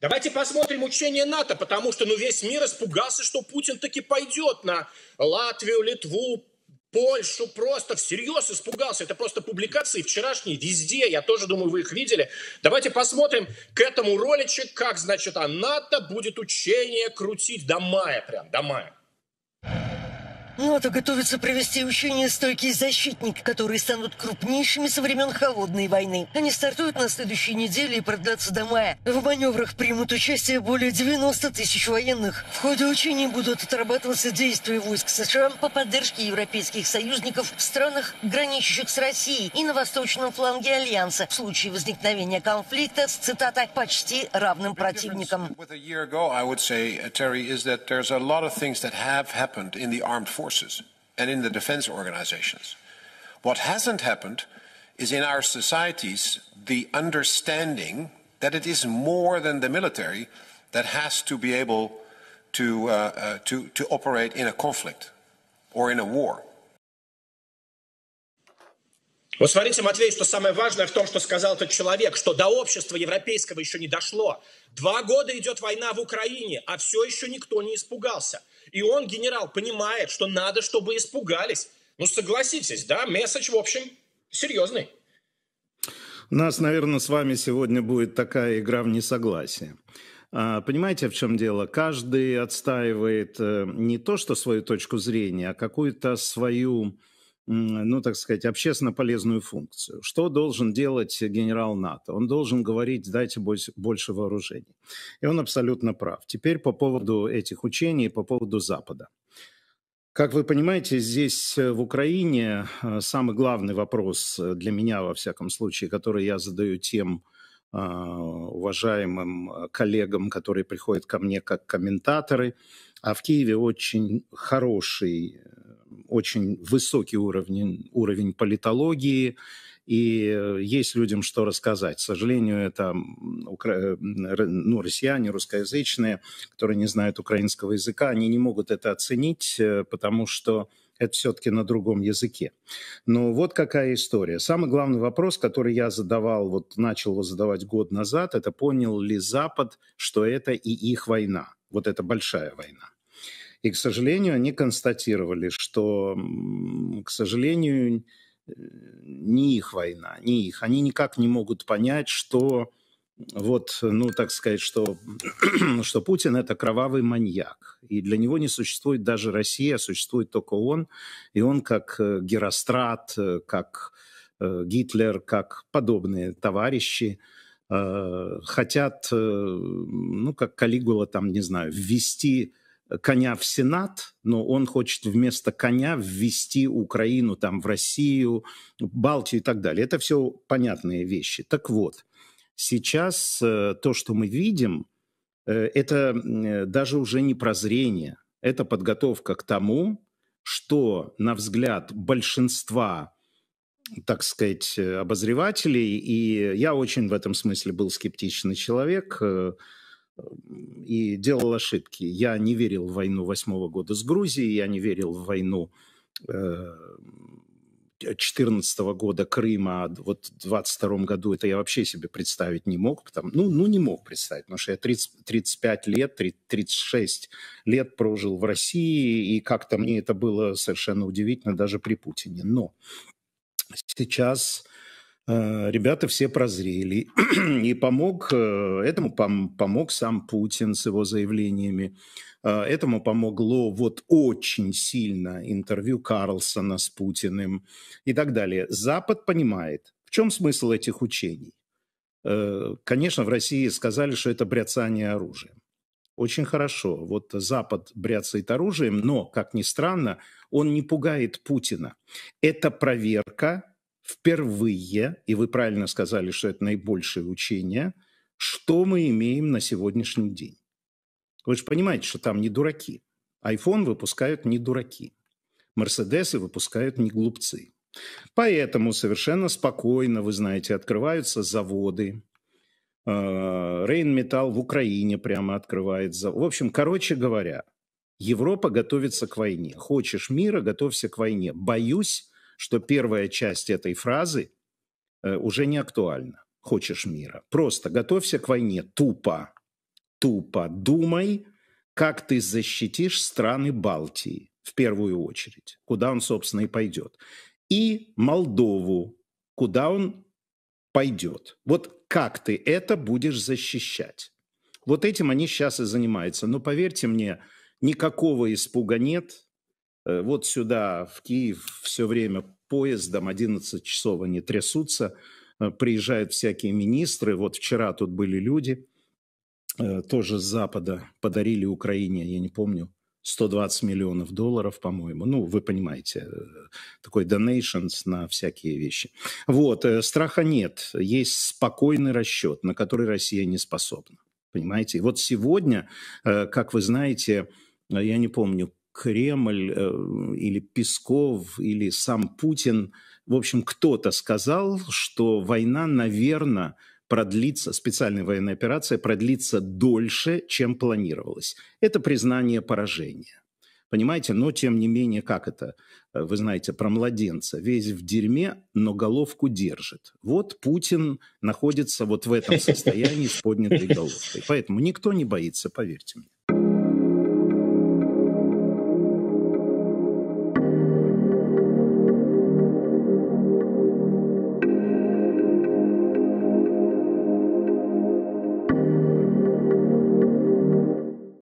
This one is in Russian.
Давайте посмотрим учение НАТО, потому что ну, весь мир испугался, что Путин таки пойдет на Латвию, Литву, Польшу просто всерьез испугался. Это просто публикации вчерашние везде. Я тоже думаю, вы их видели. Давайте посмотрим к этому роличек, как, значит, а НАТО будет учение крутить до мая прям, до мая. НАТО ну, готовится провести учения «Стойкий защитник», которые станут крупнейшими со времен Холодной войны. Они стартуют на следующей неделе и продлятся до мая. В маневрах примут участие более 90 тысяч военных. В ходе учений будут отрабатываться действия войск США по поддержке европейских союзников в странах, граничащих с Россией и на восточном фланге Альянса в случае возникновения конфликта с, цитата «почти равным противником». forces and in the defense organizations. What hasn't happened is in our societies the understanding that it is more than the military that has to be able to, uh, uh, to, to operate in a conflict or in a war. Вот смотрите, Матвей, что самое важное в том, что сказал этот человек, что до общества европейского еще не дошло. Два года идет война в Украине, а все еще никто не испугался. И он, генерал, понимает, что надо, чтобы испугались. Ну, согласитесь, да, месседж, в общем, серьезный. У нас, наверное, с вами сегодня будет такая игра в несогласие. А, понимаете, в чем дело? Каждый отстаивает э, не то, что свою точку зрения, а какую-то свою ну, так сказать, общественно полезную функцию. Что должен делать генерал НАТО? Он должен говорить, дайте больше вооружений. И он абсолютно прав. Теперь по поводу этих учений, по поводу Запада. Как вы понимаете, здесь э, в Украине э, самый главный вопрос для меня, во всяком случае, который я задаю тем а, уважаемым э, коллегам, которые приходят ко мне как комментаторы, а в Киеве очень хороший очень высокий уровень, уровень политологии, и э, есть людям что рассказать. К сожалению, это укра... Э, ну, россияне, русскоязычные, которые не знают украинского языка, они не могут это оценить, э, потому что это все-таки на другом языке. Но вот какая история. Самый главный вопрос, который я задавал, вот начал его задавать год назад, это понял ли Запад, что это и их война. Вот эта большая война. И, к сожалению, они констатировали, что, к сожалению, э, не их война, не их. Они никак не могут понять, что вот, ну, так сказать, что, что Путин – это кровавый маньяк. И для него не существует даже Россия, а существует только он. И он как э, Герострат, э, как Гитлер, как подобные товарищи хотят, ну, как Калигула там, не знаю, ввести коня в Сенат, но он хочет вместо коня ввести Украину там в Россию, Балтию и так далее. Это все понятные вещи. Так вот, сейчас э, то, что мы видим, э, это э, даже уже не прозрение, это подготовка к тому, что, на взгляд большинства так сказать, обозревателей, и я очень в этом смысле был скептичный человек, и делал ошибки. Я не верил в войну восьмого года с Грузией, я не верил в войну э, четырнадцатого -го года Крыма, а вот в втором году, это я вообще себе представить не мог. Потому, ну, ну, не мог представить, потому что я 30, 35 лет, 30, 36 лет прожил в России, и как-то мне это было совершенно удивительно даже при Путине. Но сейчас Э, ребята все прозрели. И помог, э, этому помог сам Путин с его заявлениями. Э, этому помогло вот очень сильно интервью Карлсона с Путиным и так далее. Запад понимает, в чем смысл этих учений. Конечно, в России сказали, что это бряцание оружием. Очень хорошо. Вот Запад бряцает оружием, но, как ни странно, он не пугает Путина. Это проверка впервые, и вы правильно сказали, что это наибольшее учение, что мы имеем на сегодняшний день. Вы же понимаете, что там не дураки. iPhone выпускают не дураки. Мерседесы выпускают не глупцы. Поэтому совершенно спокойно, вы знаете, открываются заводы. Э, Рейнметалл в Украине прямо открывает завод. В общем, короче говоря, Европа готовится к войне. Хочешь мира, готовься к войне. Боюсь, что первая часть этой фразы э, уже не актуальна. Хочешь мира. Просто готовься к войне тупо. Тупо думай, как ты защитишь страны Балтии в первую очередь, куда он, собственно, и пойдет. И Молдову, куда он пойдет. Вот как ты это будешь защищать? Вот этим они сейчас и занимаются. Но поверьте мне, никакого испуга нет, Э, вот сюда, в Киев, все время поездом 11 часов они трясутся, э, приезжают всякие министры. Вот вчера тут были люди, э, тоже с Запада, подарили Украине, я не помню, 120 миллионов долларов, по-моему. Ну, вы понимаете, такой donations на всякие вещи. Вот, страха нет. Есть спокойный расчет, на который Россия не способна. Понимаете? И вот сегодня, как вы знаете, я не помню, Кремль э, или Песков или сам Путин, в общем, кто-то сказал, что война, наверное, продлится, специальная военная операция продлится дольше, чем планировалось. Это признание поражения. Понимаете, но тем не менее, как это? Э, вы знаете, про младенца. Весь в дерьме, но головку держит. Вот Путин находится вот в этом состоянии с поднятой головкой. Поэтому никто не боится, поверьте мне.